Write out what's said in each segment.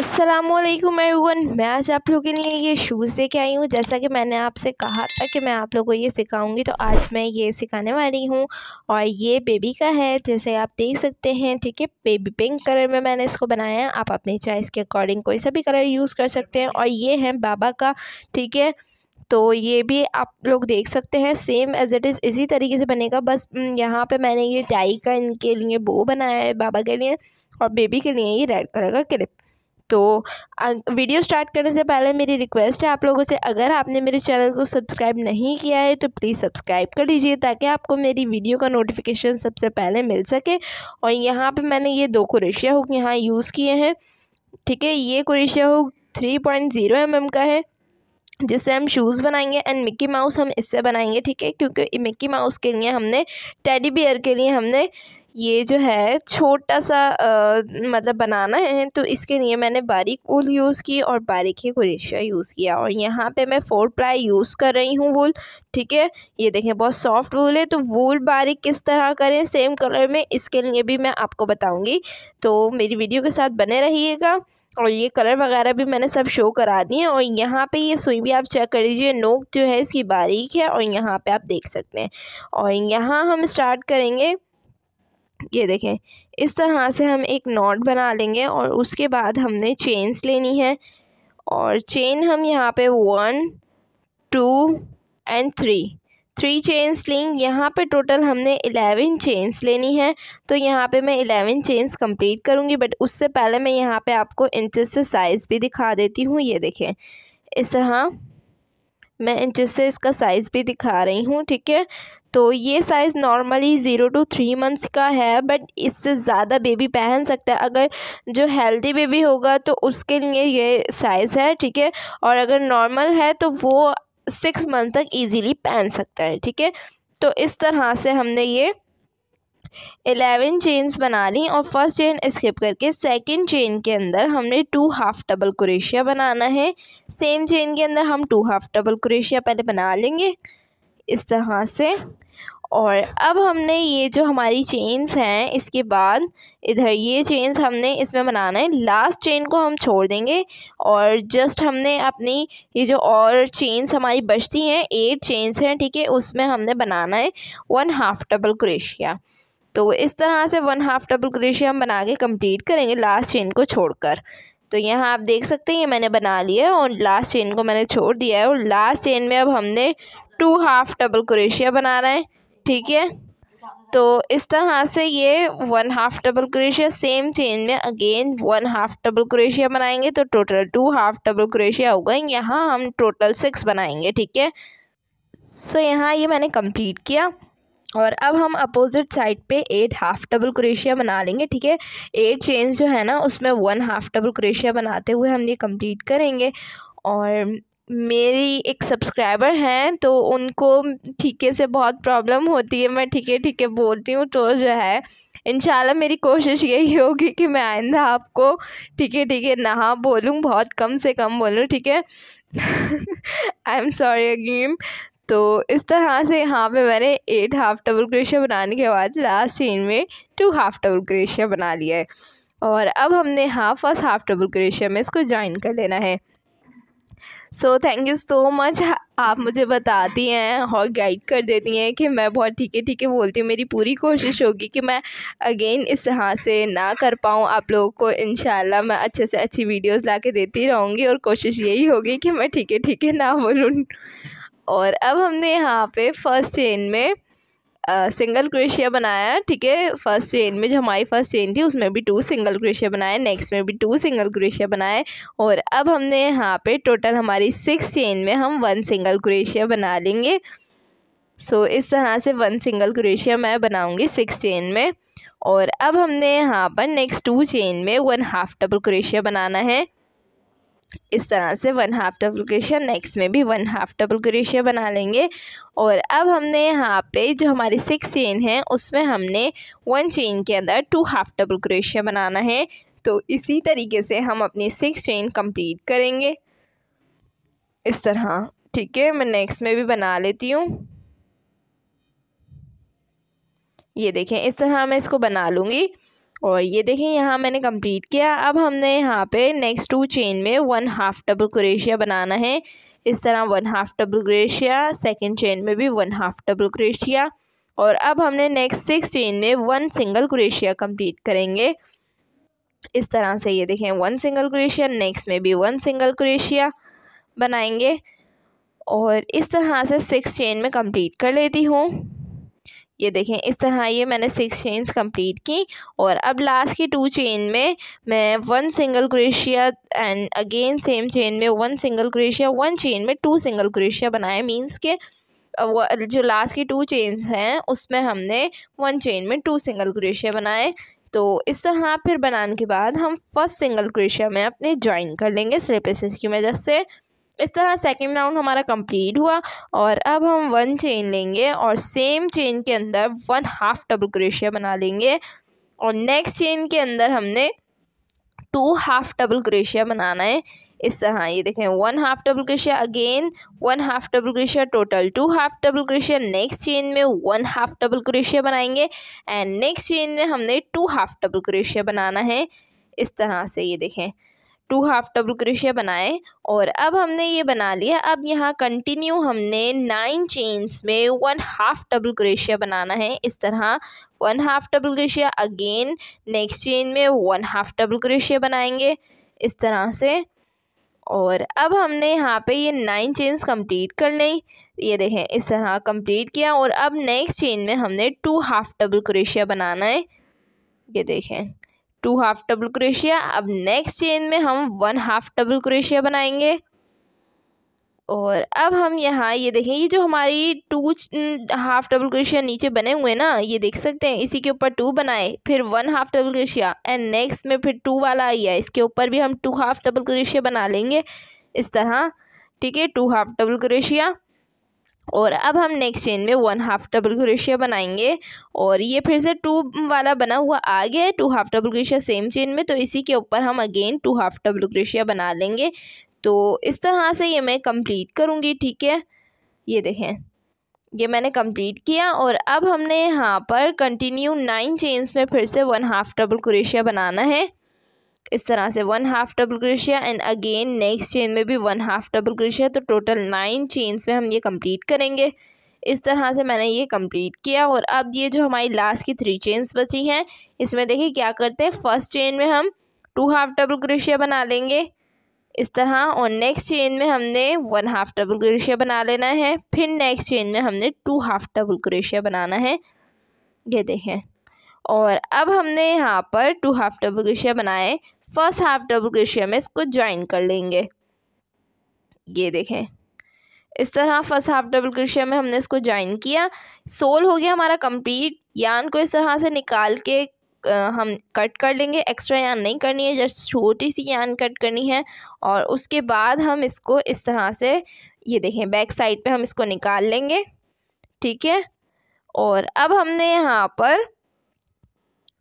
Aslam everyone मैं आज आप लोगों के लिए ये शूज़ लेके आई हूँ जैसा कि मैंने आपसे कहा था कि मैं आप लोगों को ये सिखाऊंगी तो आज मैं ये सिखाने वाली हूँ और ये बेबी का है जैसे आप देख सकते हैं ठीक है बेबी पिंक कलर में मैंने इसको बनाया है आप अपनी चॉइस के अकॉर्डिंग कोई सा भी कलर यूज़ कर सकते हैं और ये है बाबा का ठीक है तो ये भी आप लोग देख सकते हैं सेम एज इट इज़ इसी तरीके से बनेगा बस यहाँ पे मैंने ये टाई का इनके लिए बो बनाया है बाबा के लिए और बेबी के लिए ये रेड कलर का क्लिप तो वीडियो स्टार्ट करने से पहले मेरी रिक्वेस्ट है आप लोगों से अगर आपने मेरे चैनल को सब्सक्राइब नहीं किया है तो प्लीज़ सब्सक्राइब कर लीजिए ताकि आपको मेरी वीडियो का नोटिफिकेशन सबसे पहले मिल सके और यहाँ पे मैंने ये दो क्रेशिया हुक यहाँ यूज़ किए हैं ठीक है ये crochet hook three point zero M M का है जिससे हम शूज़ बनाएंगे एंड मिक्की माउस हम इससे बनाएंगे ठीक है क्योंकि मिक्की माउस के लिए हमने टेडी बियर के लिए हमने ये जो है छोटा सा आ, मतलब बनाना है तो इसके लिए मैंने बारीक उल यूज़ की और बारीक ही कुरेशिया यूज़ किया और यहाँ पे मैं फोर प्लाई यूज़ कर रही हूँ वूल ठीक है ये देखें बहुत सॉफ्ट वूल है तो वूल बारीक किस तरह करें सेम कलर में इसके लिए भी मैं आपको बताऊँगी तो मेरी वीडियो के साथ बने रहिएगा और ये कलर वगैरह भी मैंने सब शो करा दिए हैं और यहाँ पे ये सुई भी आप चेक कर लीजिए नोक जो है इसकी बारीक है और यहाँ पे आप देख सकते हैं और यहाँ हम स्टार्ट करेंगे ये देखें इस तरह से हम एक नॉट बना लेंगे और उसके बाद हमने चेन्स लेनी है और चेन हम यहाँ पे one two and three three chains लेंगे यहाँ पे टोटल हमने एलेवन चेन्स लेनी है तो यहाँ पे मैं एलेवन चेन्स कंप्लीट करूँगी बट उससे पहले मैं यहाँ पे आपको इंचज़ से साइज़ भी दिखा देती हूँ ये देखें इस तरह मैं इंचज से इसका साइज़ भी दिखा रही हूँ ठीक है तो ये size normally zero two three months का है बट इससे ज़्यादा बेबी पहन सकता है अगर जो हेल्दी बेबी होगा तो उसके लिए ये साइज़ है ठीक है और अगर नॉर्मल है तो वो सिक्स मंथ तक इजीली पहन सकता है ठीक है तो इस तरह से हमने ये एलेवन चेन्स बना ली और फर्स्ट चेन स्किप करके सेकंड चेन के अंदर हमने टू हाफ डबल क्रोशिया बनाना है सेम चेन के अंदर हम टू हाफ डबल क्रोशिया पहले बना लेंगे इस तरह से और अब हमने ये जो हमारी चेन्स हैं इसके बाद इधर ये चेन्स हमने इसमें बनाना है लास्ट चेन को हम छोड़ देंगे और जस्ट हमने अपनी ये जो और चेन्स हमारी बचती हैं एट चेन्स हैं ठीक है उसमें हमने बनाना है वन हाफ़ डबल क्रेशिया तो इस तरह से वन हाफ़ डबल क्रेशिया हम बना के कंप्लीट करेंगे लास्ट चेन को छोड़कर तो यहाँ आप देख सकते हैं ये मैंने बना लिया है और लास्ट चेन को मैंने छोड़ दिया है और लास्ट चेन में अब हमने टू हाफ डबल क्रेशिया बना रहे हैं ठीक है तो इस तरह से ये one half double crochet same chain में again one half double crochet बनाएंगे तो total two half double crochet हो गए यहाँ हम टोटल सिक्स बनाएंगे ठीक है सो यहाँ ये मैंने कंप्लीट किया और अब हम अपोजिट साइड पे एट हाफ डबल क्रेशिया बना लेंगे ठीक है एट चेन्स जो है ना उसमें वन हाफ डबल क्रेशिया बनाते हुए हम ये कंप्लीट करेंगे और मेरी एक सब्सक्राइबर हैं तो उनको ठीके से बहुत प्रॉब्लम होती है मैं ठीके ठीके बोलती हूँ तो जो है इन मेरी कोशिश यही होगी कि मैं आइंदा आपको ठीक है ठीक है नहा बोलूँ बहुत कम से कम बोलूँ ठीक है आई एम सॉरी अगेम तो इस तरह से यहाँ पे मैंने एट हाफ टबल क्रेशिया बनाने के बाद लास्ट सीन में टू हाफ टबल क्रेशिया बना लिया है और अब हमने हाफ और हाफ टबल क्रेशिया में इसको ज्वाइन कर लेना है so thank you so much आप मुझे बताती हैं और गाइड कर देती हैं कि मैं बहुत ठीक है ठीक है बोलती हूँ मेरी पूरी कोशिश होगी कि मैं अगेन इस तरह से ना कर पाऊँ आप लोगों को इन मैं अच्छे से अच्छी वीडियोस ला के देती रहूँगी और कोशिश यही होगी कि मैं ठीक है ठीक है ना बोलूँ और अब हमने यहाँ पे फर्स्ट चेन में सिंगल क्रेशिया बनाया ठीक है फर्स्ट चेन में जो हमारी फर्स्ट चेन थी उसमें भी टू सिंगल क्रेशिया बनाए नेक्स्ट में भी टू सिंगल क्रेशिया बनाए और अब हमने यहाँ पे टोटल हमारी सिक्स चेन में हम वन सिंगल क्रेशिया बना लेंगे सो so, इस तरह से वन सिंगल क्रेशिया मैं बनाऊँगी सिक्स चेन में और अब हमने यहाँ पर नेक्स्ट टू चेन में वन हाफ डबल क्रेशिया बनाना है इस तरह से one half double crochet next में भी वन हाफ डबल क्रेशिया बना लेंगे और अब हमने यहाँ पे जो हमारी सिक्स चेन है उसमें हमने वन चेन के अंदर टू हाफ डबल क्रेशिया बनाना है तो इसी तरीके से हम अपनी सिक्स चेन कंप्लीट करेंगे इस तरह ठीक है मैं नेक्स्ट में भी बना लेती हूँ ये देखें इस तरह मैं इसको बना लूँगी और ये देखें यहाँ मैंने कंप्लीट किया अब हमने यहाँ पे नेक्स्ट टू चेन में वन हाफ़ डबल क्रेशिया बनाना है इस तरह one half double crochet second chain में भी वन हाफ़ डबल क्रेशिया और अब हमने नेक्स्ट सिक्स चेन में वन सिंगल क्रेशिया कंप्लीट करेंगे इस तरह से ये देखें वन सिंगल क्रेशिया नेक्स्ट में भी वन सिंगल क्रेशिया बनाएंगे और इस तरह से सिक्स चेन में कंप्लीट कर लेती हूँ ये देखें इस तरह ये मैंने सिक्स चेन्स कंप्लीट की और अब लास्ट की टू चेन में मैं one single crochet and again same chain में one single crochet one chain में टू सिंगल क्रेशिया बनाए मींस के वो जो लास्ट की टू चेन्स हैं उसमें हमने वन चेन में टू सिंगल क्रेशिया बनाए तो इस तरह फिर बनाने के बाद हम फर्स्ट सिंगल क्रेशिया में अपने ज्वाइन कर लेंगे स्लिपेसिस की वजह से इस तरह सेकेंड राउंड हमारा कंप्लीट हुआ और अब हम वन चेन लेंगे और सेम चेन के अंदर वन हाफ डबल क्रोशिया बना लेंगे और नेक्स्ट चेन के अंदर हमने टू हाफ डबल क्रोशिया बनाना है इस तरह ये देखें one half double crochet again one half double crochet total two half double crochet next chain में वन हाफ डबल क्रोशिया बनाएंगे एंड नेक्स्ट चेन में हमने टू हाफ डबल क्रोशिया बनाना है इस तरह से ये देखें टू हाफ डबल क्रोशिया बनाए और अब हमने ये बना लिया अब यहाँ कंटिन्यू हमने नाइन चेन्स में वन हाफ डबल क्रोशिया बनाना है इस तरह one half double crochet again next chain में वन हाफ डबल क्रोशिया बनाएंगे इस तरह से और अब हमने यहाँ पे ये नाइन चेन्स कंप्लीट कर ली ये देखें इस तरह कंप्लीट किया और अब नेक्स्ट चेन में हमने टू हाफ डबल क्रोशिया बनाना है ये देखें टू हाफ डबल क्रोशिया अब नेक्स्ट चेन में हम वन हाफ डबल क्रोशिया बनाएंगे और अब हम यहाँ ये देखें ये जो हमारी टू हाफ डबल क्रोशिया नीचे बने हुए ना ये देख सकते हैं इसी के ऊपर टू बनाए फिर one half double crochet and next में फिर टू वाला आई है इसके ऊपर भी हम टू हाफ डबल क्रोशिया बना लेंगे इस तरह ठीक है टू हाफ डबल क्रोशिया और अब हम नेक्स्ट चेन में वन हाफ डबल क्रोशिया बनाएंगे और ये फिर से टू वाला बना हुआ आ गया है two half double crochet same chain में तो इसी के ऊपर हम again two half double crochet बना लेंगे तो इस तरह से ये मैं कंप्लीट करूँगी ठीक है ये देखें ये मैंने कंप्लीट किया और अब हमने यहाँ पर कंटिन्यू नाइन चेन्स में फिर से वन हाफ डबल क्रोशिया बनाना है इस तरह से one half double crochet and again next chain में भी वन हाफ डबल क्रोशिया तो टोटल नाइन चेन्स में हम ये कंप्लीट करेंगे इस तरह से मैंने ये कंप्लीट किया और अब ये जो हमारी लास्ट की थ्री चेन्स बची हैं इसमें देखिए क्या करते हैं फर्स्ट चेन में हम टू हाफ डबल क्रोशिया बना लेंगे इस तरह और नेक्स्ट चेन में हमने वन हाफ डबल क्रोशिया बना लेना है फिर नेक्स्ट चेन में हमने टू हाफ डबल क्रोशिया बनाना है ये देखें और अब हमने यहाँ पर टू हाफ डबल क्रोशिया बनाए फर्स्ट हाफ डबल क्रोशिया में इसको ज्वाइन कर लेंगे ये देखें इस तरह फर्स्ट हाफ डबल क्रोशिया में हमने इसको ज्वाइन किया सोल हो गया हमारा कंप्लीट यान को इस तरह से निकाल के हम कट कर लेंगे एक्स्ट्रा यान नहीं करनी है जस्ट छोटी सी यान कट करनी है और उसके बाद हम इसको इस तरह से ये देखें बैक साइड पे हम इसको निकाल लेंगे ठीक है और अब हमने यहाँ पर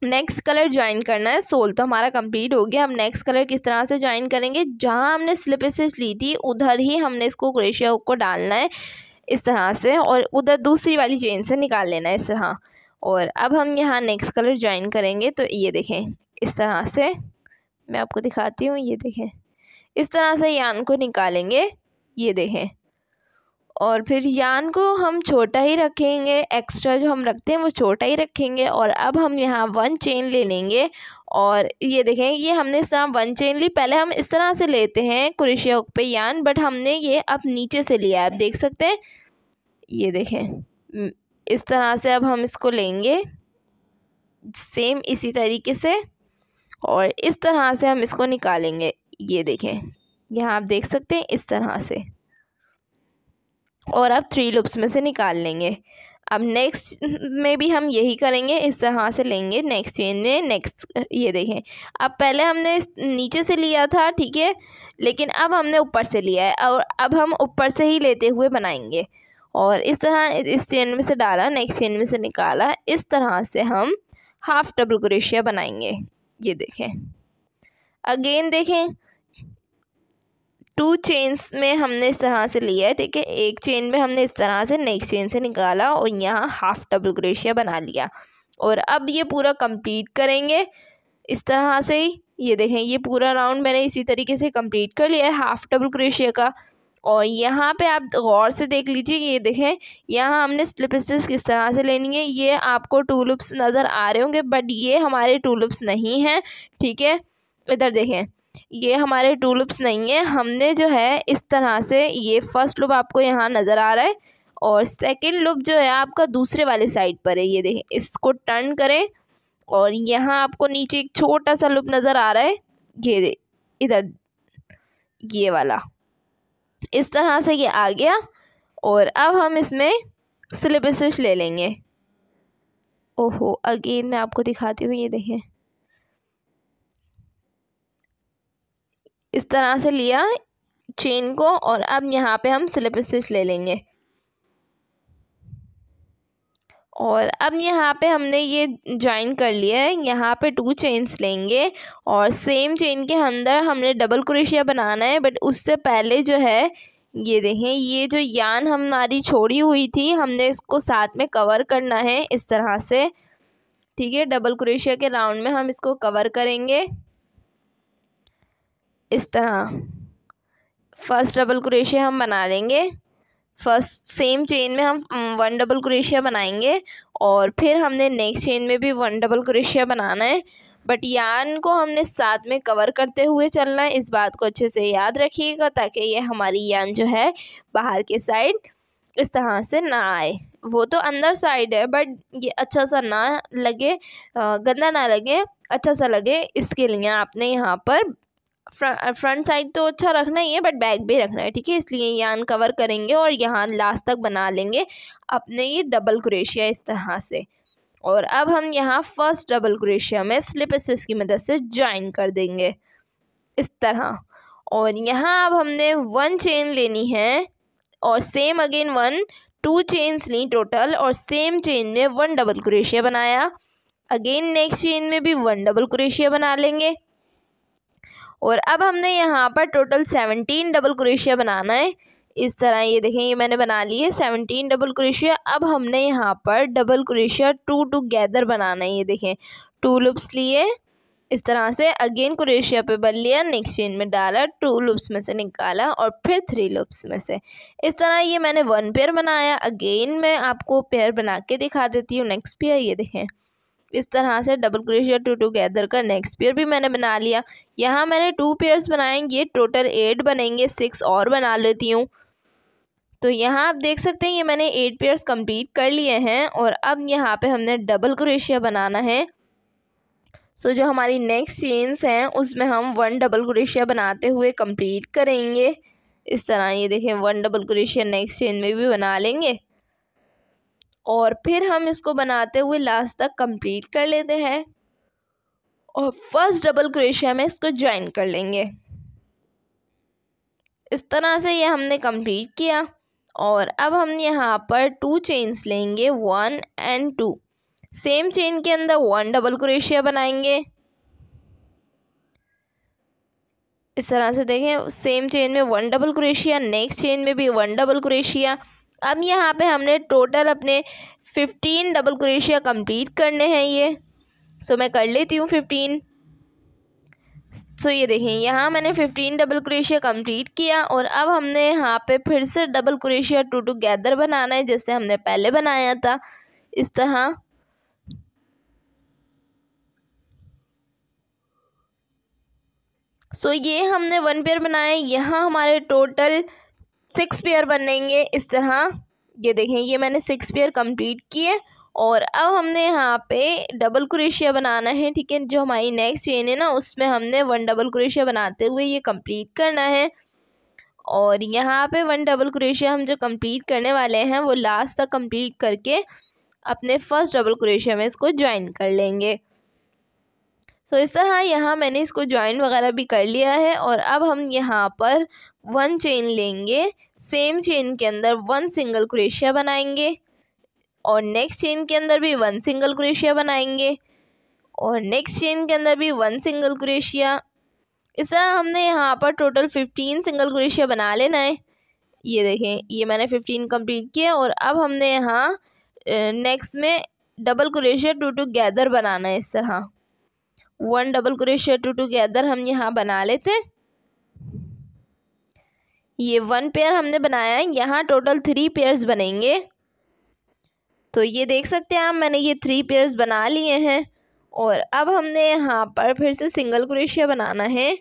नेक्स्ट कलर ज्वाइन करना है सोल तो हमारा कंप्लीट हो गया हम नेक्स्ट कलर किस तरह से ज्वाइन करेंगे जहाँ हमने स्लिप स्टिच ली थी उधर ही हमने इसको क्रेशिया हुक को डालना है इस तरह से और उधर दूसरी वाली चेन से निकाल लेना है इस तरह और अब हम यहाँ नेक्स्ट कलर ज्वाइन करेंगे तो ये देखें इस तरह से मैं आपको दिखाती हूँ ये देखें इस तरह से यान को निकालेंगे ये देखें और फिर यान को हम छोटा ही रखेंगे एक्स्ट्रा जो हम रखते हैं वो छोटा ही रखेंगे और अब हम यहाँ वन चेन ले लेंगे और ये देखें ये हमने इस तरह वन चेन ली पहले हम इस तरह से लेते हैं कुरेशिया हुक पे यान बट हमने ये अब नीचे से लिया आप देख सकते हैं ये देखें इस तरह से अब हम इसको लेंगे सेम इसी तरीके से और इस तरह से हम इसको निकालेंगे ये देखें यहाँ आप देख सकते हैं इस तरह से और अब थ्री लूप्स में से निकाल लेंगे अब नेक्स्ट में भी हम यही करेंगे इस तरह से लेंगे नेक्स्ट चेन में नेक्स्ट ये देखें अब पहले हमने नीचे से लिया था ठीक है लेकिन अब हमने ऊपर से लिया है और अब हम ऊपर से ही लेते हुए बनाएंगे और इस तरह इस चेन में से डाला नेक्स्ट चेन में से निकाला इस तरह से हम हाफ़ डबल क्रोशिया बनाएंगे ये देखें अगेन देखें टू चेन्स में हमने इस तरह से लिया है ठीक है एक चेन में हमने इस तरह से नेक्स्ट चेन से निकाला और यहाँ हाफ डबल क्रेशिया बना लिया और अब ये पूरा कंप्लीट करेंगे इस तरह से ही ये देखें ये पूरा राउंड मैंने इसी तरीके से कंप्लीट कर लिया है हाफ डबल क्रेशिया का और यहाँ पे आप गौर से देख लीजिए ये देखें यहाँ हमने स्लिप स्टिच किस तरह से लेनी है ये आपको टूलिप्स नज़र आ रहे होंगे बट ये हमारे टूलिप्स नहीं हैं ठीक है इधर देखें ये हमारे टू लुप्स नहीं है हमने जो है इस तरह से ये फर्स्ट लुप आपको यहाँ नज़र आ रहा है और सेकेंड लुप जो है आपका दूसरे वाले साइड पर है ये देखें इसको टर्न करें और यहाँ आपको नीचे एक छोटा सा लुप नज़र आ रहा है ये दे इधर ये वाला इस तरह से ये आ गया और अब हम इसमें स्लिप स्विच ले लेंगे ओहो अगेन मैं आपको दिखाती हूँ ये देखें इस तरह से लिया चेन को और अब यहाँ पे हम स्लिप स्टिच ले लेंगे और अब यहाँ पे हमने ये ज्वाइन कर लिया है यहाँ पे टू चेन्स लेंगे और सेम चेन के अंदर हमने डबल क्रोशिया बनाना है बट उससे पहले जो है ये देखें ये जो यान हमारी छोड़ी हुई थी हमने इसको साथ में कवर करना है इस तरह से ठीक है डबल क्रोशिया के राउंड में हम इसको कवर करेंगे इस तरह फर्स्ट डबल क्रोशिया हम बना लेंगे फर्स्ट सेम चेन में हम वन डबल क्रोशिया बनाएंगे और फिर हमने नेक्स्ट चेन में भी वन डबल क्रोशिया बनाना है बट यान को हमने साथ में कवर करते हुए चलना है इस बात को अच्छे से याद रखिएगा ताकि ये हमारी यान जो है बाहर के साइड इस तरह से ना आए वो तो अंदर साइड है बट ये अच्छा सा ना लगे गंदा ना लगे अच्छा सा लगे इसके लिए आपने यहाँ पर फ्रंट साइड तो अच्छा रखना ही है बट बैक भी रखना है ठीक है इसलिए यहाँ अनकवर करेंगे और यहाँ लास्ट तक बना लेंगे अपने ये डबल क्रेशिया इस तरह से और अब हम यहाँ फर्स्ट डबल क्रेशिया में स्लिप स्टिच की मदद से ज्वाइन कर देंगे इस तरह और यहाँ अब हमने वन चेन लेनी है और same again one two chains ली टोटल और सेम चेन में वन डबल क्रेशिया बनाया अगेन नेक्स्ट चेन में भी वन डबल क्रेशिया बना लेंगे और अब हमने यहाँ पर टोटल सेवनटीन डबल क्रोशिया बनाना है इस तरह ये देखें ये मैंने बना लिए सेवनटीन डबल क्रोशिया अब हमने यहाँ पर डबल क्रोशिया टू टुगेदर बनाना है ये देखें टू लुप्स लिए इस तरह से अगेन क्रोशिया पे बल लिया नेक्स्ट चेन में डाला टू लुप्स में से निकाला और फिर थ्री लुप्स में से इस तरह ये मैंने वन पेयर बनाया अगेन मैं आपको पेयर बना के दिखा देती हूँ नेक्स्ट पेयर ये देखें इस तरह से डबल क्रोशिया टू टुगेदर का नेक्स्ट पेयर भी मैंने बना लिया यहाँ मैंने टू पेयर्स बनाएंगे टोटल एट बनेंगे सिक्स और बना लेती हूँ तो यहाँ आप देख सकते हैं ये मैंने एट पेयर्स कंप्लीट कर लिए हैं और अब यहाँ पे हमने डबल क्रोशिया बनाना है सो जो हमारी नेक्स्ट चेन्स हैं उसमें हम वन डबल क्रोशिया बनाते हुए कंप्लीट करेंगे इस तरह ये देखें one double crochet next chain में भी बना लेंगे और फिर हम इसको बनाते हुए लास्ट तक कंप्लीट कर लेते हैं और फर्स्ट डबल क्रोशिया में इसको ज्वाइन कर लेंगे इस तरह से ये हमने कंप्लीट किया और अब हम यहाँ पर टू चेन्स लेंगे one and two same chain के अंदर वन डबल क्रोशिया बनाएंगे इस तरह से देखें सेम चेन में one double crochet next chain में भी वन डबल क्रोशिया अब यहाँ पे हमने टोटल अपने फिफ्टीन डबल क्रोशिया कंप्लीट करने हैं ये सो मैं कर लेती हूँ फिफ्टीन सो ये देखें यहाँ मैंने फिफ्टीन डबल क्रोशिया कंप्लीट किया और अब हमने यहाँ पे फिर से डबल क्रोशिया टू टुगेदर बनाना है जैसे हमने पहले बनाया था इस तरह सो ये हमने वन पेयर बनाए यहाँ हमारे टोटल सिक्स पेयर बनेंगे इस तरह ये देखें ये मैंने सिक्स पेयर कंप्लीट किए और अब हमने यहाँ पे डबल क्रोशिया बनाना है ठीक है जो हमारी नेक्स्ट चेन है ना उसमें हमने वन डबल क्रोशिया बनाते हुए ये कंप्लीट करना है और यहाँ पे वन डबल क्रोशिया हम जो कंप्लीट करने वाले हैं वो लास्ट तक कंप्लीट करके अपने फर्स्ट डबल क्रोशिया में इसको ज्वाइन कर लेंगे सो so, इस तरह यहाँ मैंने इसको ज्वाइन वगैरह भी कर लिया है और अब हम यहाँ पर वन चेन लेंगे सेम चेन के अंदर वन सिंगल क्रेशिया बनाएंगे और नेक्स्ट चेन के अंदर भी वन सिंगल क्रेशिया बनाएंगे और नेक्स्ट चेन के अंदर भी वन सिंगल क्रेशिया इस तरह हमने यहाँ पर टोटल फिफ्टीन सिंगल क्रेशिया बना लेना है ये देखें ये मैंने फिफ्टीन कम्प्लीट किया और अब हमने यहाँ नेक्स्ट में double crochet two together बनाना है इस तरह one double crochet two together हम यहाँ बना लेते हैं ये वन पेयर हमने बनाया है यहाँ टोटल थ्री पेयर्स बनेंगे तो ये देख सकते हैं आप मैंने ये थ्री पेयर्स बना लिए हैं और अब हमने यहाँ पर फिर से सिंगल क्रोशिया बनाना है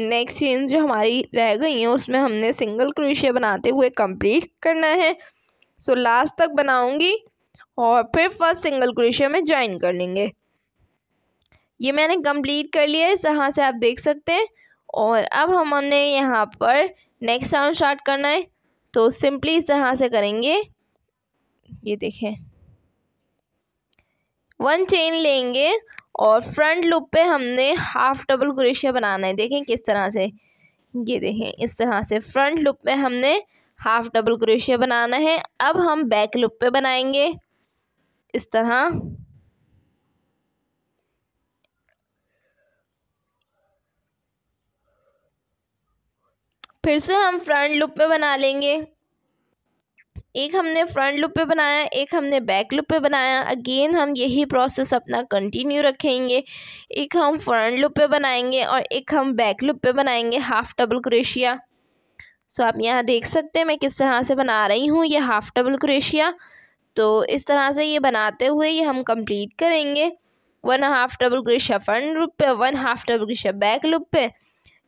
नेक्स्ट चेन जो हमारी रह गई हैं उसमें हमने सिंगल क्रोशिया बनाते हुए कंप्लीट करना है सो लास्ट तक बनाऊंगी और फिर फर्स्ट सिंगल क्रोशिया में ज्वाइन कर लेंगे ये मैंने कंप्लीट कर लिया इस तरह से आप देख सकते हैं और अब हमने यहाँ पर नेक्स्ट राउंड स्टार्ट करना है तो सिंपली इस तरह से करेंगे ये देखें वन चेन लेंगे और फ्रंट लूप पे हमने हाफ डबल क्रोशिया बनाना है देखें किस तरह से ये देखें इस तरह से फ्रंट लूप पे हमने हाफ डबल क्रोशिया बनाना है अब हम बैक लूप पे बनाएंगे इस तरह फिर से हम फ्रंट लूप पे बना लेंगे एक हमने फ्रंट लूप पे बनाया एक हमने बैक लूप पे बनाया अगेन हम यही प्रोसेस अपना कंटिन्यू रखेंगे एक हम फ्रंट लूप पे बनाएंगे और एक हम बैक लूप पे बनाएंगे हाफ डबल क्रेशिया सो आप यहाँ देख सकते हैं मैं किस तरह से बना रही हूँ ये हाफ डबल क्रेशिया तो इस तरह से ये बनाते हुए ये हम कंप्लीट करेंगे one half double crochet front loop पे one half double crochet back loop पे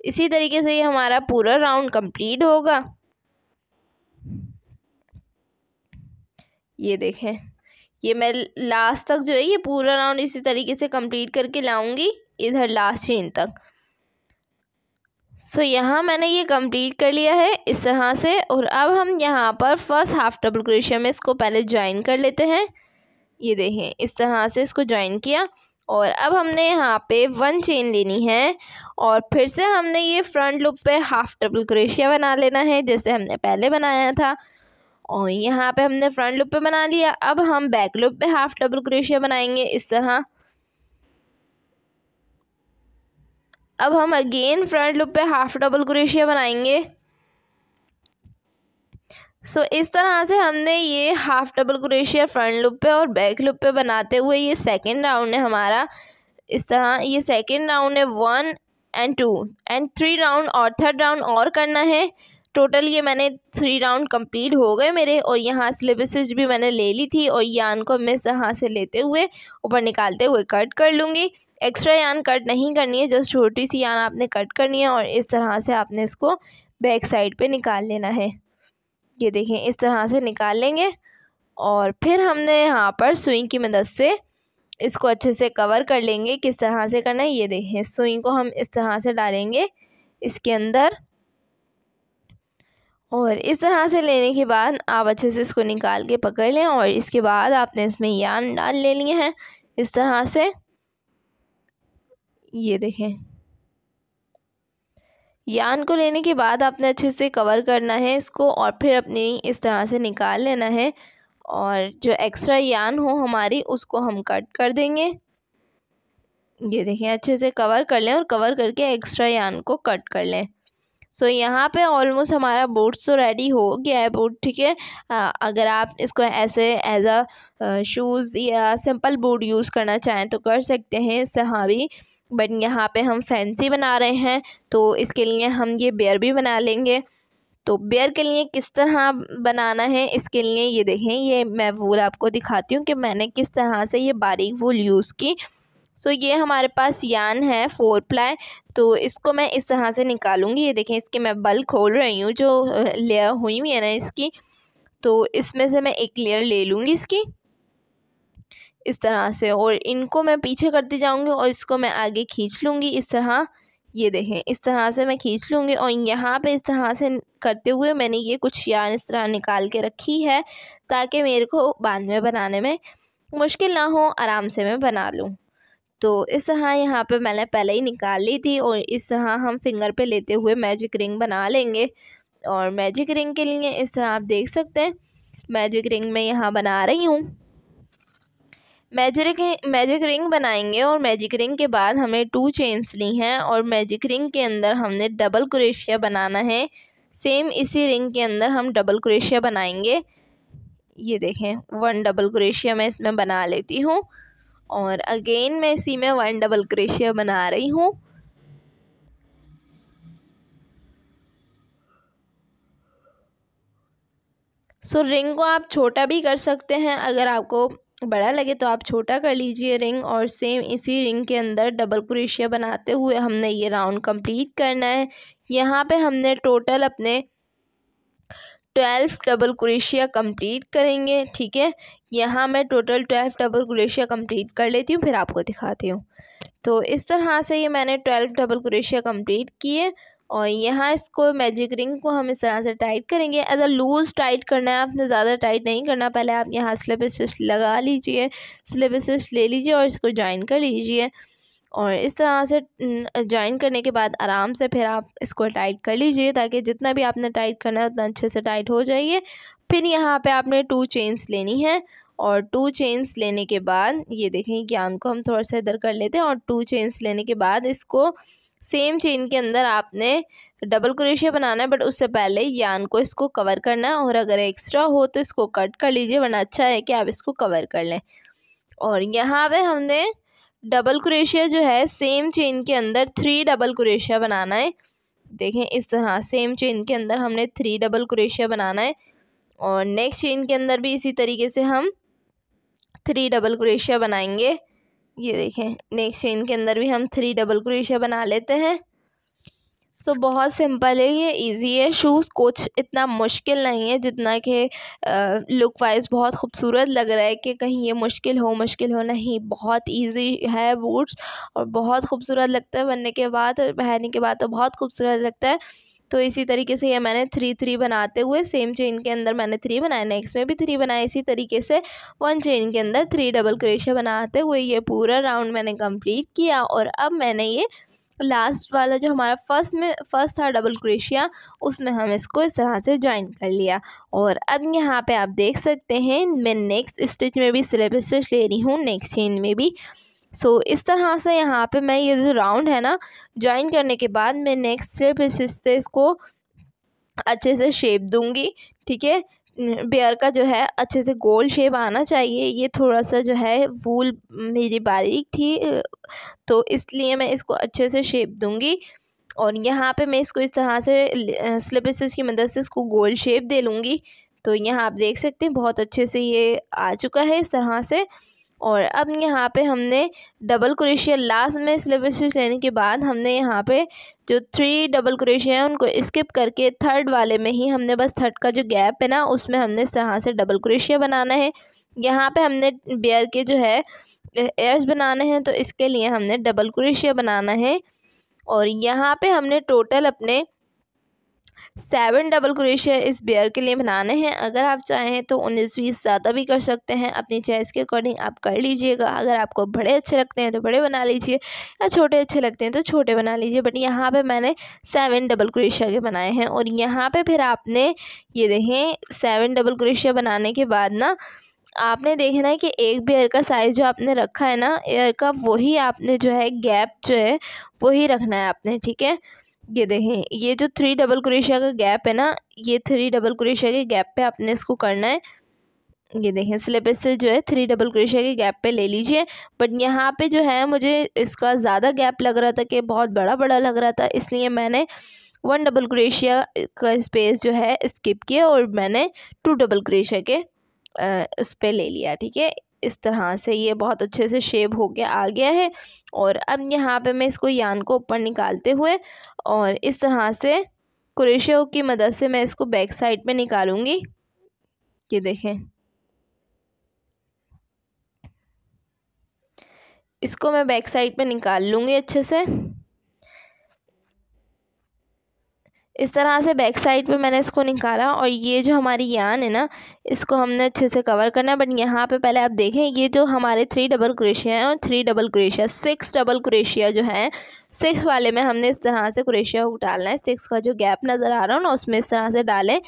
इसी तरीके से ये हमारा पूरा राउंड कंप्लीट होगा ये देखें ये मैं लास्ट तक जो है ये पूरा राउंड इसी तरीके से कंप्लीट करके लाऊंगी इधर लास्ट चेन तक सो so, यहाँ मैंने ये कंप्लीट कर लिया है इस तरह से और अब हम यहाँ पर फर्स्ट हाफ डबल क्रोशिया में इसको पहले ज्वाइन कर लेते हैं ये देखें इस तरह से इसको ज्वाइन किया और अब हमने यहाँ पे वन चेन लेनी है और फिर से हमने ये फ्रंट लुप पे हाफ डबल क्रेशिया बना लेना है जैसे हमने पहले बनाया था और यहाँ पे हमने फ्रंट लुप पे बना लिया अब हम बैक लुप पे हाफ डबल क्रेशिया बनाएंगे इस तरह अब हम अगेन फ्रंट लुप पे हाफ डबल क्रेशिया बनाएंगे सो so, इस तरह से हमने ये half double crochet front loop पे और बैक लुप पे बनाते हुए ये सेकंड राउंड है हमारा इस तरह ये सेकंड राउंड है one and two and three round और थर्ड राउंड और करना है टोटल ये मैंने थ्री राउंड कंप्लीट हो गए मेरे और यहाँ सिलेबस भी मैंने ले ली थी और यान को मैं यहाँ से लेते हुए ऊपर निकालते हुए कट कर लूँगी एक्स्ट्रा यान कट नहीं करनी है जस्ट छोटी सी यान आपने कट करनी है और इस तरह से आपने इसको बैक साइड पे निकाल लेना है ये देखें इस तरह से निकाल लेंगे और फिर हमने यहाँ पर सुई की मदद से इसको अच्छे से कवर कर लेंगे किस तरह से करना है ये देखें सुई को हम इस तरह से डालेंगे इसके अंदर और इस तरह से लेने के बाद आप अच्छे से इसको निकाल के पकड़ लें और इसके बाद आपने इसमें यान डाल ले लिए हैं इस तरह से ये देखें यान को लेने के बाद आपने अच्छे से कवर करना है इसको और फिर अपनी इस तरह से निकाल लेना है और जो एक्स्ट्रा यान हो हमारी उसको हम कट कर देंगे ये देखें अच्छे से कवर कर लें और कवर करके एक्स्ट्रा यान को कट कर लें सो so, यहाँ पे ऑलमोस्ट हमारा बोट तो रेडी हो गया है बोट ठीक है अगर आप इसको ऐसे एज अ शूज़ या सिंपल बोर्ड यूज़ करना चाहें तो कर सकते हैं इस तरह हाँ भी बट यहाँ पे हम फैंसी बना रहे हैं तो इसके लिए हम ये बेयर भी बना लेंगे तो बेयर के लिए किस तरह बनाना है इसके लिए ये देखें ये मैं वूल आपको दिखाती हूँ कि मैंने किस तरह से ये बारीक वूल यूज़ की सो ये हमारे पास यान है फोर प्लाई तो इसको मैं इस तरह से निकालूंगी ये देखें इसके मैं बल खोल रही हूँ जो लेयर हुई हुई है ना इसकी तो इसमें से मैं एक लेयर ले लूँगी इसकी इस तरह से और इनको मैं पीछे करती जाऊँगी और इसको मैं आगे खींच लूँगी इस तरह ये देखें इस तरह से मैं खींच लूँगी और यहाँ पे इस तरह से करते हुए मैंने ये कुछ यान इस तरह निकाल के रखी है ताकि मेरे को बाद में बनाने में मुश्किल ना हो आराम से मैं बना लूँ तो इस तरह यहाँ पे मैंने पहले ही निकाल ली थी और इस तरह हम फिंगर पे लेते हुए मैजिक रिंग बना लेंगे और मैजिक रिंग के लिए इस तरह आप देख सकते हैं मैजिक रिंग में यहाँ बना रही हूँ मैजिक मैजिक रिंग बनाएंगे और मैजिक रिंग के बाद हमें टू चेन्स ली हैं और मैजिक रिंग के अंदर हमने डबल क्रेशिया बनाना है सेम इसी रिंग के अंदर हम डबल क्रेशिया बनाएंगे ये देखें वन डबल क्रेशिया मैं इसमें बना लेती हूँ और अगेन मैं इसी में वन डबल क्रेशिया बना रही हूँ सो so, रिंग को आप छोटा भी कर सकते हैं अगर आपको बड़ा लगे तो आप छोटा कर लीजिए रिंग और सेम इसी रिंग के अंदर डबल क्रोशिया बनाते हुए हमने ये राउंड कंप्लीट करना है यहाँ पे हमने टोटल अपने ट्वेल्व डबल क्रोशिया कंप्लीट करेंगे ठीक है यहाँ मैं total twelve double crochet complete कर लेती हूँ फिर आपको दिखाती हूँ तो इस तरह से ये मैंने ट्वेल्व डबल क्रोशिया कम्प्लीट किए और यहाँ इसको मैजिक रिंग को हम इस तरह से टाइट करेंगे एज अ लूज़ टाइट करना है आपने ज़्यादा टाइट नहीं करना पहले आप यहाँ स्लिप स्टिच लगा लीजिए स्लिप स्टिच ले लीजिए और इसको जॉइन कर लीजिए और इस तरह से जॉइन करने के बाद आराम से फिर आप इसको टाइट कर लीजिए ताकि जितना भी आपने टाइट करना है उतना अच्छे से टाइट हो जाइए फिर यहाँ पे आपने टू चेन्स लेनी है और टू चेन्स लेने के बाद ये देखें ज्ञान को हम थोड़ा सा इधर कर लेते हैं और टू चेन्स लेने के बाद इसको सेम चेन के अंदर आपने डबल क्रोशिया बनाना है बट उससे पहले यान को इसको कवर करना है और अगर एक्स्ट्रा हो तो इसको कट कर लीजिए वरना अच्छा है कि आप इसको कवर कर लें और यहाँ पे हमने डबल क्रोशिया जो है सेम चेन के अंदर थ्री डबल क्रोशिया बनाना है देखें इस तरह सेम चेन के अंदर हमने थ्री डबल क्रोशिया बनाना है और नेक्स्ट चेन के अंदर भी इसी तरीके से हम थ्री डबल क्रोशिया बनाएंगे ये देखें नेक्स्ट चेन के अंदर भी हम थ्री डबल क्रोशिया बना लेते हैं सो so, बहुत सिंपल है ये इजी है शूज़ कुछ इतना मुश्किल नहीं है जितना कि लुक वाइज बहुत खूबसूरत लग रहा है कि कहीं ये मुश्किल हो मुश्किल हो नहीं बहुत इजी है बूट्स और बहुत खूबसूरत लगता है बनने के बाद पहनने के बाद तो बहुत खूबसूरत लगता है तो इसी तरीके से ये मैंने थ्री थ्री बनाते हुए सेम चेन के अंदर मैंने थ्री बनाया नेक्स्ट में भी थ्री बनाया इसी तरीके से वन चेन के अंदर थ्री डबल क्रेशिया बनाते हुए ये पूरा राउंड मैंने कंप्लीट किया और अब मैंने ये लास्ट वाला जो हमारा फर्स्ट में फर्स्ट था डबल क्रेशिया उसमें हम इसको इस तरह से ज्वाइन कर लिया और अब यहाँ पे आप देख सकते हैं मैं नेक्स्ट स्टिच में भी सिलेबस स्टिच ले रही हूँ नेक्स्ट चेन में भी सो so, इस तरह से यहाँ पे मैं ये जो राउंड है ना ज्वाइन करने के बाद मैं नेक्स्ट स्टेप इस हिस्से इसको अच्छे से शेप दूँगी ठीक है बेयर का जो है अच्छे से गोल शेप आना चाहिए ये थोड़ा सा जो है वूल मेरी बारीक थी तो इसलिए मैं इसको अच्छे से शेप दूँगी और यहाँ पे मैं इसको इस तरह से स्लिपिस की मदद से इसको गोल शेप दे लूँगी तो यहाँ आप देख सकते हैं बहुत अच्छे से ये आ चुका है इस तरह से और अब यहाँ पे हमने डबल क्रोशिया लास्ट में स्लिप स्टिच लेने के बाद हमने यहाँ पे जो थ्री डबल क्रोशिया है उनको स्किप करके थर्ड वाले में ही हमने बस थर्ड का जो गैप है ना उसमें हमने इस तरह से डबल क्रोशिया बनाना है यहाँ पे हमने बेयर के जो है एयर्स बनाने हैं तो इसके लिए हमने डबल क्रोशिया बनाना है और यहाँ पर हमने टोटल अपने सेवन डबल क्रोशिया इस बेयर के लिए बनाने हैं अगर आप चाहें तो उन्नीस बीस ज़्यादा भी कर सकते हैं अपनी चॉइस के अकॉर्डिंग आप कर लीजिएगा अगर आपको बड़े अच्छे लगते हैं तो बड़े बना लीजिए या छोटे अच्छे लगते हैं तो छोटे बना लीजिए बट यहाँ पे मैंने सेवन डबल क्रोशिया के बनाए हैं और यहाँ पर फिर आपने ये देखें सेवन डबल क्रोशिया बनाने के बाद ना आपने देखना है कि एक बेयर का साइज़ जो आपने रखा है ना एयर का वही आपने जो है गैप जो है वही रखना है आपने ठीक है ये देखें ये जो थ्री डबल क्रोशिया का गैप है ना ये थ्री डबल क्रोशिया के गैप पे आपने इसको करना है ये देखें सिलेबस से जो है थ्री डबल क्रोशिया के गैप पे ले लीजिए बट यहाँ पे जो है मुझे इसका ज़्यादा गैप लग रहा था कि बहुत बड़ा बड़ा लग रहा था इसलिए मैंने वन डबल क्रोशिया का स्पेस जो है स्किप किया और मैंने टू डबल क्रोशिया के उस पर ले लिया ठीक है इस तरह से ये बहुत अच्छे से शेप हो के आ गया है और अब यहाँ पे मैं इसको यान को ऊपर निकालते हुए और इस तरह से क्रेशियो की मदद से मैं इसको बैक साइड में निकालूंगी ये देखें इसको मैं बैक साइड पे निकाल लूँगी अच्छे से इस तरह से बैक साइड पे मैंने इसको निकाला और ये जो हमारी यान है ना इसको हमने अच्छे से कवर करना है बट यहाँ पे पहले आप देखें ये जो हमारे थ्री डबल क्रेशिया हैं और three double crochet six double crochet जो है सिक्स वाले में हमने इस तरह से क्रेशिया डालना है सिक्स का जो गैप नज़र आ रहा हो ना उसमें इस तरह से डालें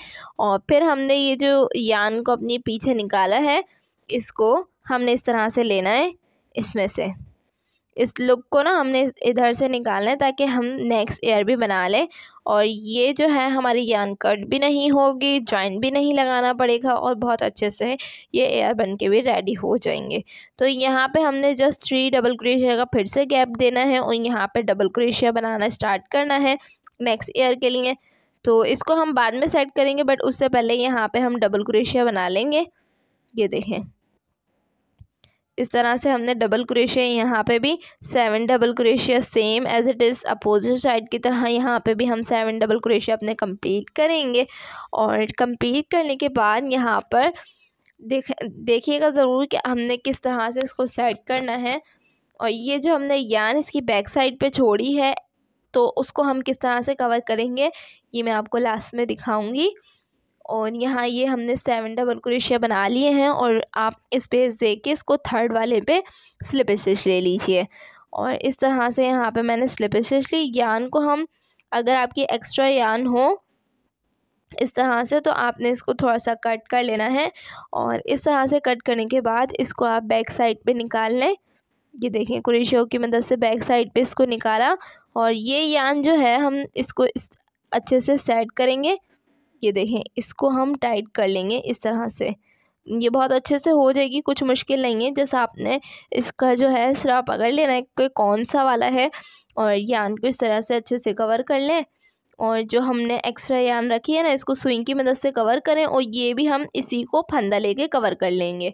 और फिर हमने ये जो यान को अपने पीछे निकाला है इसको हमने इस तरह से लेना है इसमें से इस लुक को ना हमने इधर से निकालना है ताकि हम नेक्स्ट एयर भी बना लें और ये जो है हमारी ये अनकट भी नहीं होगी जॉइंट भी नहीं लगाना पड़ेगा और बहुत अच्छे से ये एयर बन के भी रेडी हो जाएंगे तो यहाँ पे हमने जस्ट थ्री डबल क्रेशिया का फिर से गैप देना है और यहाँ पे डबल क्रेशिया बनाना स्टार्ट करना है नेक्स्ट एयर के लिए तो इसको हम बाद में सेट करेंगे बट उससे पहले यहाँ पर हम डबल क्रेशिया बना लेंगे ये देखें इस तरह से हमने डबल क्रेशिया यहाँ पे भी seven double crochet same as it is opposite side की तरह यहाँ पे भी हम सेवन डबल क्रेशिया अपने कंप्लीट करेंगे और कंप्लीट करने के बाद यहाँ पर देख देखिएगा ज़रूर कि हमने किस तरह से इसको सेट करना है और ये जो हमने यान इसकी बैक साइड पर छोड़ी है तो उसको हम किस तरह से कवर करेंगे ये मैं आपको लास्ट में दिखाऊँगी और यहाँ ये हमने सेवन डबल क्रोशिया बना लिए हैं और आप स्पेस दे के इसको थर्ड वाले पे स्लिप स्टिच ले लीजिए और इस तरह से यहाँ पे मैंने स्लिप स्टिच ली यान को हम अगर आपकी एक्स्ट्रा यान हो इस तरह से तो आपने इसको थोड़ा सा कट कर लेना है और इस तरह से कट करने के बाद इसको आप बैक साइड पर निकाल लें ये देखें क्रेशियों की मदद से बैक साइड पर इसको निकाला और ये यान जो है हम इसको इस अच्छे से सेट करेंगे ये देखें इसको हम टाइट कर लेंगे इस तरह से ये बहुत अच्छे से हो जाएगी कुछ मुश्किल नहीं है जैसे आपने इसका जो है सिरा पकड़ लेना है कोई कौन सा वाला है और यान को इस तरह से अच्छे से कवर कर लें और जो हमने एक्स्ट्रा यान रखी है ना इसको सुई की मदद से कवर करें और ये भी हम इसी को फंदा लेके कवर कर लेंगे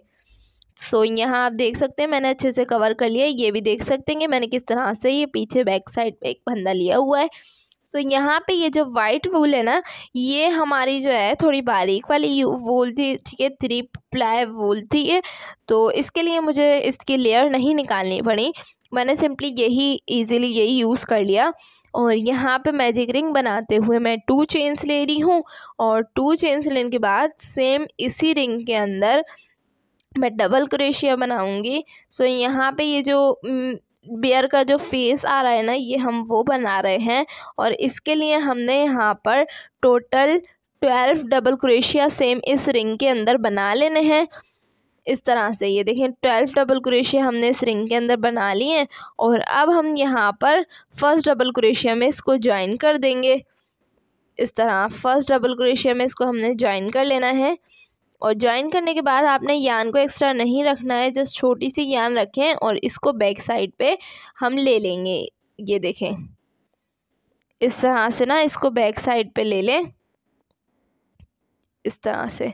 सो so, यहाँ आप देख सकते हैं मैंने अच्छे से कवर कर लिया ये भी देख सकते हैं कि मैंने किस तरह से ये पीछे बैक साइड पे एक फंदा लिया हुआ है सो so, यहाँ पे ये जो वाइट वूल है ना ये हमारी जो है थोड़ी बारीक वाली वूल थी ठीक है थ्री प्लाई वूल थी ये तो इसके लिए मुझे इसकी लेयर नहीं निकालनी पड़ी मैंने सिंपली यही इजीली यही यूज़ कर लिया और यहाँ पे मैजिक रिंग बनाते हुए मैं टू चेन्स ले रही हूँ और टू चेन्स लेने के बाद सेम इसी रिंग के अंदर मैं डबल क्रेशिया बनाऊंगी सो यहाँ पे ये जो हम्म, बियर का जो फेस आ रहा है ना ये हम वो बना रहे हैं और इसके लिए हमने यहाँ पर total twelve double crochet same इस रिंग के अंदर बना लेने हैं इस तरह से ये देखें ट्वेल्व डबल क्रोशिया हमने इस रिंग के अंदर बना लिए हैं और अब हम यहाँ पर फर्स्ट डबल क्रोशिया में इसको ज्वाइन कर देंगे इस तरह फर्स्ट डबल क्रोशिया में इसको हमने ज्वाइन कर लेना है और ज्वाइन करने के बाद आपने यान को एक्स्ट्रा नहीं रखना है जस्ट छोटी सी यान रखें और इसको बैक साइड पे हम ले लेंगे ये देखें इस तरह से ना इसको बैक साइड पे ले लें इस तरह से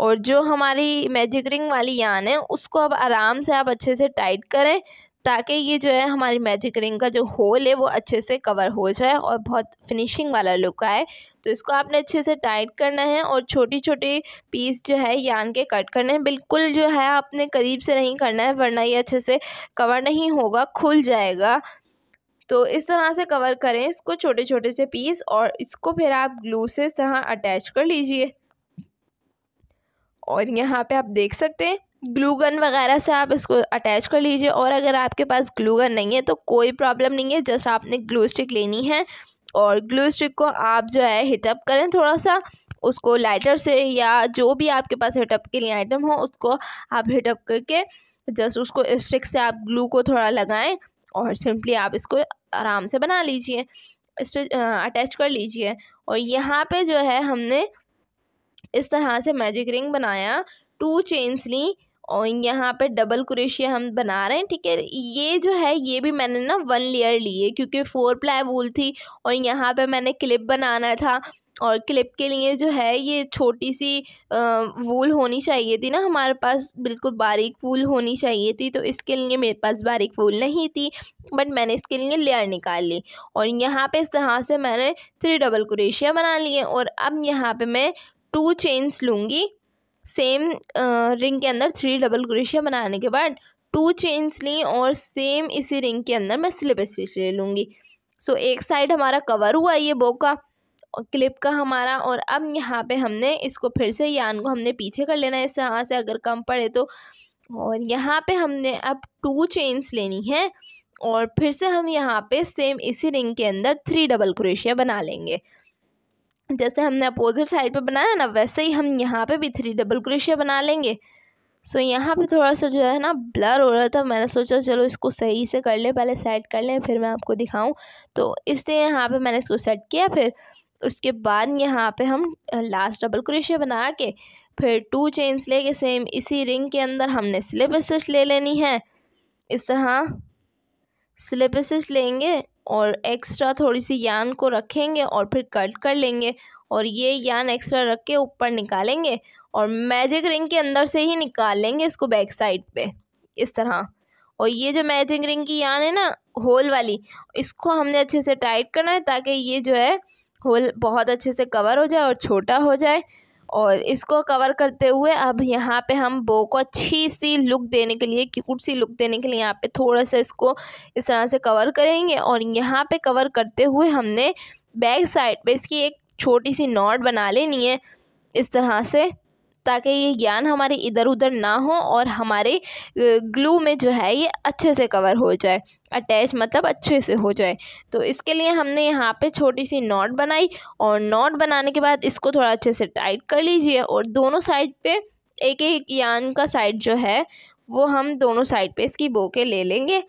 और जो हमारी मैजिक रिंग वाली यान है उसको अब आराम से आप अच्छे से टाइट करें ताकि ये जो है हमारी मैजिक रिंग का जो होल है वो अच्छे से कवर हो जाए और बहुत फिनिशिंग वाला लुक आए तो इसको आपने अच्छे से टाइट करना है और छोटी छोटी पीस जो है यान के कट करने हैं बिल्कुल जो है आपने करीब से नहीं करना है वरना ये अच्छे से कवर नहीं होगा खुल जाएगा तो इस तरह से कवर करें इसको छोटे छोटे से पीस और इसको फिर आप ग्लू से इस तरह अटैच कर लीजिए और यहाँ पे आप देख सकते हैं ग्लू गन वगैरह से आप इसको अटैच कर लीजिए और अगर आपके पास ग्लू गन नहीं है तो कोई प्रॉब्लम नहीं है जस्ट आपने ग्लू स्टिक लेनी है और ग्लू स्टिक को आप जो है हिटअप करें थोड़ा सा उसको लाइटर से या जो भी आपके पास हिटअप के लिए आइटम हो उसको आप हिटअप करके जस्ट उसको स्टिक से आप ग्लू को थोड़ा लगाएं और सिंपली आप इसको आराम से बना लीजिए अटैच कर लीजिए और यहाँ पे जो है हमने इस तरह से मैजिक रिंग बनाया टू चेन्स ली और यहाँ पे डबल क्रोशिया हम बना रहे हैं ठीक है ये जो है ये भी मैंने ना वन लेयर ली है क्योंकि फोर प्लाई वूल थी और यहाँ पे मैंने क्लिप बनाना था और क्लिप के लिए जो है ये छोटी सी वूल होनी चाहिए थी ना हमारे पास बिल्कुल बारीक वूल होनी चाहिए थी तो इसके लिए मेरे पास बारीक वूल नहीं थी बट मैंने इसके लिए लेयर निकाल ली और यहाँ पर इस तरह से मैंने थ्री डबल क्रेशिया बना लिए और अब यहाँ पर मैं टू चेन्स लूँगी सेम रिंग के अंदर थ्री डबल क्रोशिया बनाने के बाद टू चेन्स ली और सेम इसी रिंग के अंदर मैं स्लिप स्टिच ले लूँगी सो so, एक साइड हमारा कवर हुआ ये बो का क्लिप का हमारा और अब यहाँ पे हमने इसको फिर से यान को हमने पीछे कर लेना है इस यहाँ से अगर कम पड़े तो और यहाँ पे हमने अब टू चेन्स लेनी है और फिर से हम यहाँ पे सेम इसी रिंग के अंदर थ्री डबल क्रोशिया बना लेंगे जैसे हमने अपोजिट साइड पे बनाया ना वैसे ही हम यहाँ पे भी थ्री डबल क्रोशिया बना लेंगे सो so, यहाँ पे थोड़ा सा जो है ना ब्लर हो रहा था मैंने सोचा चलो इसको सही से कर लें पहले सेट कर लें फिर मैं आपको दिखाऊं तो इसलिए यहाँ पे मैंने इसको सेट किया फिर उसके बाद यहाँ पे हम लास्ट डबल क्रोशिया बना के फिर टू चेन्स लेके सेम इसी रिंग के अंदर हमने स्लिप स्टिच ले लेनी है इस तरह स्लिप स्टिच लेंगे और एक्स्ट्रा थोड़ी सी यान को रखेंगे और फिर कट कर लेंगे और ये यान एक्स्ट्रा रख के ऊपर निकालेंगे और मैजिक रिंग के अंदर से ही निकाल लेंगे इसको बैक साइड पे इस तरह और ये जो मैजिक रिंग की यान है ना होल वाली इसको हमने अच्छे से टाइट करना है ताकि ये जो है होल बहुत अच्छे से कवर हो जाए और छोटा हो जाए और इसको कवर करते हुए अब यहाँ पे हम बो को अच्छी सी लुक देने के लिए क्यूट सी लुक देने के लिए यहाँ पे थोड़ा सा इसको इस तरह से कवर करेंगे और यहाँ पे कवर करते हुए हमने बैक साइड पे इसकी एक छोटी सी नॉट बना लेनी है इस तरह से ताकि ये ज्ञान हमारे इधर उधर ना हो और हमारे ग्लू में जो है ये अच्छे से कवर हो जाए अटैच मतलब अच्छे से हो जाए तो इसके लिए हमने यहाँ पे छोटी सी नॉट बनाई और नॉट बनाने के बाद इसको थोड़ा अच्छे से टाइट कर लीजिए और दोनों साइड पे एक एक यान का साइड जो है वो हम दोनों साइड पे इसकी बो के ले लेंगे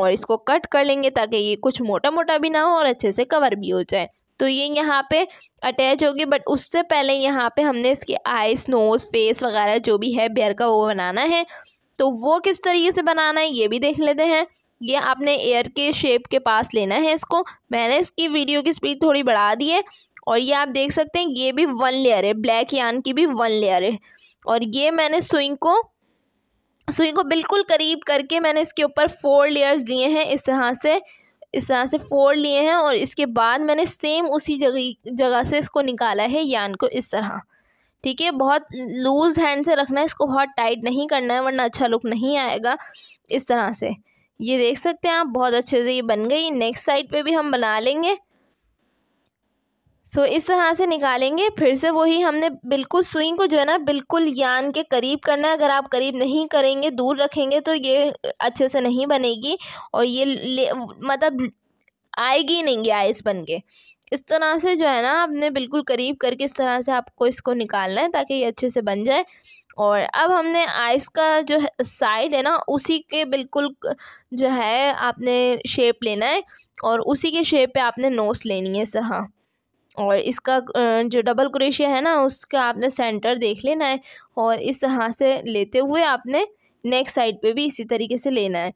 और इसको कट कर लेंगे ताकि ये कुछ मोटा मोटा भी ना हो और अच्छे से कवर भी हो जाए तो ये यहाँ पे अटैच होगी बट उससे पहले यहाँ पे हमने इसकी आइस नोज़ फेस वगैरह जो भी है बेयर का वो बनाना है तो वो किस तरीके से बनाना है ये भी देख लेते हैं ये आपने एयर के शेप के पास लेना है इसको मैंने इसकी वीडियो की स्पीड थोड़ी बढ़ा दी है और ये आप देख सकते हैं ये भी वन लेयर है ब्लैक यान की भी वन लेयर है और ये मैंने सुइंग को सुइंग को बिल्कुल करीब करके मैंने इसके ऊपर फोर लेयर्स दिए हैं इस तरह से इस तरह से फोल्ड लिए हैं और इसके बाद मैंने सेम उसी जगह जगह से इसको निकाला है यान को इस तरह ठीक है बहुत लूज़ हैंड से रखना है इसको बहुत टाइट नहीं करना है वरना अच्छा लुक नहीं आएगा इस तरह से ये देख सकते हैं आप बहुत अच्छे से ये बन गई नेक्स्ट साइड पे भी हम बना लेंगे सो इस तरह से निकालेंगे फिर से वही हमने बिल्कुल सुई को जो है ना बिल्कुल यान के करीब करना है अगर आप करीब नहीं करेंगे दूर रखेंगे तो ये अच्छे से नहीं बनेगी और ये मतलब आएगी नहीं ये आइस बन के इस तरह से जो है ना आपने बिल्कुल करीब करके इस तरह से आपको इसको निकालना है ताकि ये अच्छे से बन जाए और अब हमने आइस का जो है साइड है ना उसी के बिल्कुल जो है आपने शेप लेना है और उसी के शेप पे आपने नोस लेनी है इस तरह और इसका जो डबल क्रोशिया है ना उसका आपने सेंटर देख लेना है और इस तरह से लेते हुए आपने नेक्स्ट साइड पे भी इसी तरीके से लेना है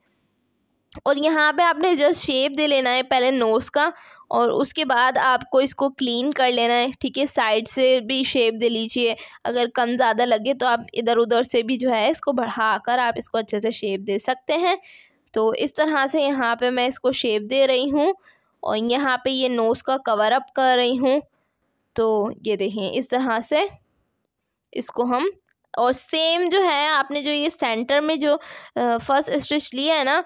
और यहाँ पे आपने जस्ट शेप दे लेना है पहले नोज़ का और उसके बाद आपको इसको क्लीन कर लेना है ठीक है साइड से भी शेप दे लीजिए अगर कम ज़्यादा लगे तो आप इधर उधर से भी जो है इसको बढ़ा कर आप इसको अच्छे से शेप दे सकते हैं तो इस तरह से यहाँ पे मैं इसको शेप दे रही हूँ और यहाँ पे ये नोज़ का कवर अप कर रही हूँ तो ये देखें इस तरह से इसको हम और सेम जो है आपने जो ये सेंटर में जो फर्स्ट स्टिच लिया है ना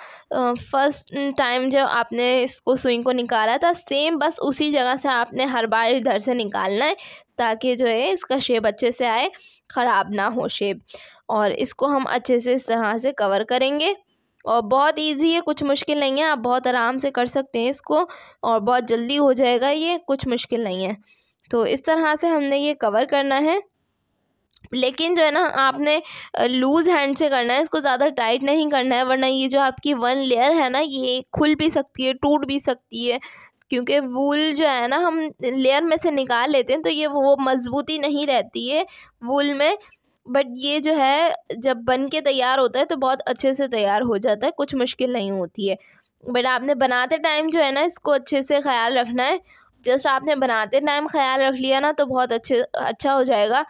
फर्स्ट टाइम जो आपने इसको सुई को निकाला था सेम बस उसी जगह से आपने हर बार इधर से निकालना है ताकि जो है इसका शेप अच्छे से आए ख़राब ना हो शेप और इसको हम अच्छे से इस तरह से कवर करेंगे और बहुत ईज़ी है कुछ मुश्किल नहीं है आप बहुत आराम से कर सकते हैं इसको और बहुत जल्दी हो जाएगा ये कुछ मुश्किल नहीं है तो इस तरह से हमने ये कवर करना है लेकिन जो है ना आपने लूज़ हैंड से करना है इसको ज़्यादा टाइट नहीं करना है वरना ये जो आपकी वन लेयर है ना ये खुल भी सकती है टूट भी सकती है क्योंकि वूल जो है ना हम लेयर में से निकाल लेते हैं तो ये वो मज़बूती नहीं रहती है वूल में बट ये जो है जब बन के तैयार होता है तो बहुत अच्छे से तैयार हो जाता है कुछ मुश्किल नहीं होती है बट आपने बनाते टाइम जो है ना इसको अच्छे से ख्याल रखना है जस्ट आपने बनाते टाइम ख्याल रख लिया ना तो बहुत अच्छे अच्छा हो जाएगा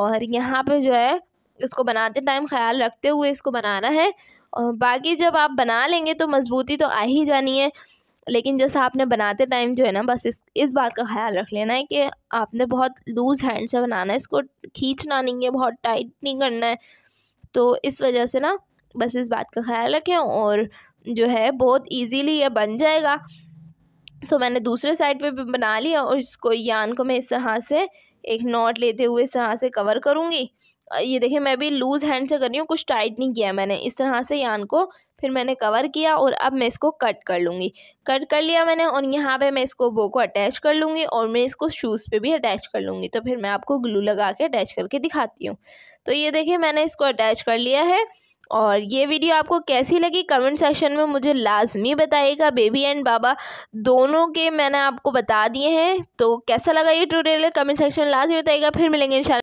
और यहाँ पे जो है इसको बनाते टाइम ख्याल रखते हुए इसको बनाना है और बाकी जब आप बना लेंगे तो मज़बूती तो आ ही जानी है लेकिन जैसा आपने बनाते टाइम जो है ना बस इस इस बात का ख्याल रख लेना है कि आपने बहुत लूज़ हैंड से बनाना है इसको खींचना नहीं है बहुत टाइट नहीं करना है तो इस वजह से ना बस इस बात का ख्याल रखें और जो है बहुत ईजीली यह बन जाएगा सो so, मैंने दूसरे साइड पे भी बना लिया और इसको यान को मैं इस तरह से एक नॉट लेते हुए इस तरह से कवर करूँगी ये देखिए मैं भी लूज़ हैंड से कर रही हूँ कुछ टाइट नहीं किया मैंने इस तरह से यान को फिर मैंने कवर किया और अब मैं इसको कट कर लूँगी कट कर लिया मैंने और यहाँ पे मैं इसको बो को अटैच कर लूँगी और मैं इसको शूज़ पे भी अटैच कर लूँगी तो फिर मैं आपको ग्लू लगा के अटैच करके दिखाती हूँ तो ये देखिए मैंने इसको अटैच कर लिया है और ये वीडियो आपको कैसी लगी कमेंट सेक्शन में मुझे लाजमी बताइएगा बेबी एंड बाबा दोनों के मैंने आपको बता दिए हैं तो कैसा लगा ये ट्यूटोरियल कमेंट सेक्शन में लाजमी बताइएगा फिर मिलेंगे इन